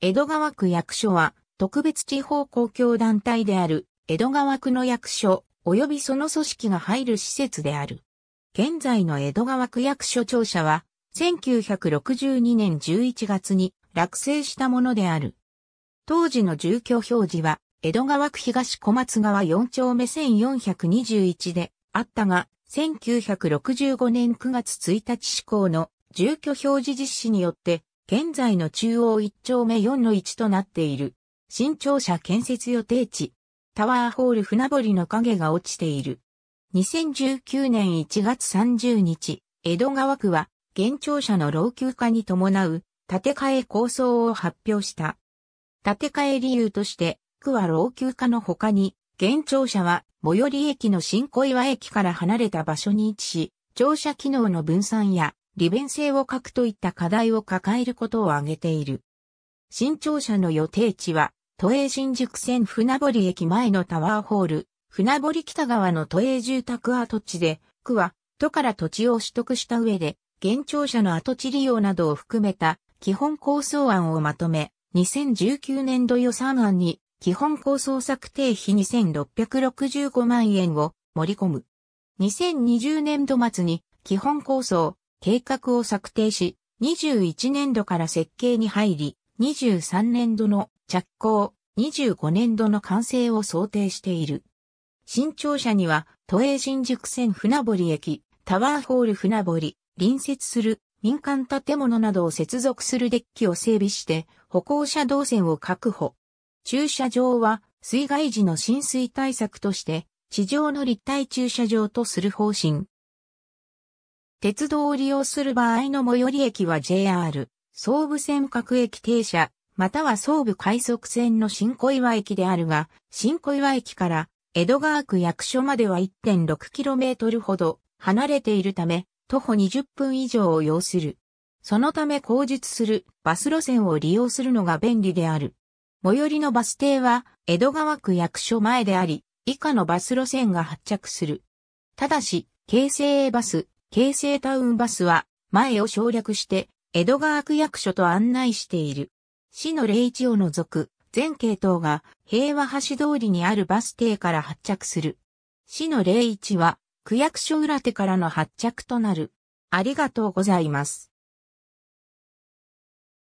江戸川区役所は、特別地方公共団体である、江戸川区の役所、及びその組織が入る施設である。現在の江戸川区役所庁舎は、1962年11月に落成したものである。当時の住居表示は、江戸川区東小松川4丁目1421であったが、1965年9月1日施行の住居表示実施によって現在の中央1丁目4の1となっている。新庁舎建設予定地、タワーホール船堀の影が落ちている。2019年1月30日、江戸川区は、現庁舎の老朽化に伴う、建て替え構想を発表した。建て替え理由として、区は老朽化の他に、現庁舎は、最寄り駅の新小岩駅から離れた場所に位置し、乗車機能の分散や、利便性を欠くといった課題を抱えることを挙げている。新庁舎の予定地は、都営新宿線船堀駅前のタワーホール、船堀北側の都営住宅跡地で、区は都から土地を取得した上で、現庁舎の跡地利用などを含めた基本構想案をまとめ、2019年度予算案に基本構想策定費2665万円を盛り込む。2020年度末に基本構想計画を策定し、21年度から設計に入り、23年度の着工、25年度の完成を想定している。新庁舎には、都営新宿線船堀駅、タワーホール船堀、隣接する民間建物などを接続するデッキを整備して、歩行者動線を確保。駐車場は、水害時の浸水対策として、地上の立体駐車場とする方針。鉄道を利用する場合の最寄り駅は JR、総武線各駅停車、または総武快速線の新小岩駅であるが、新小岩駅から江戸川区役所までは 1.6km ほど離れているため、徒歩20分以上を要する。そのため工述するバス路線を利用するのが便利である。最寄りのバス停は江戸川区役所前であり、以下のバス路線が発着する。ただし、京成バス、京成タウンバスは、前を省略して、江戸川区役所と案内している。市の霊地を除く、全系統が平和橋通りにあるバス停から発着する。市の霊地は、区役所裏手からの発着となる。ありがとうございます。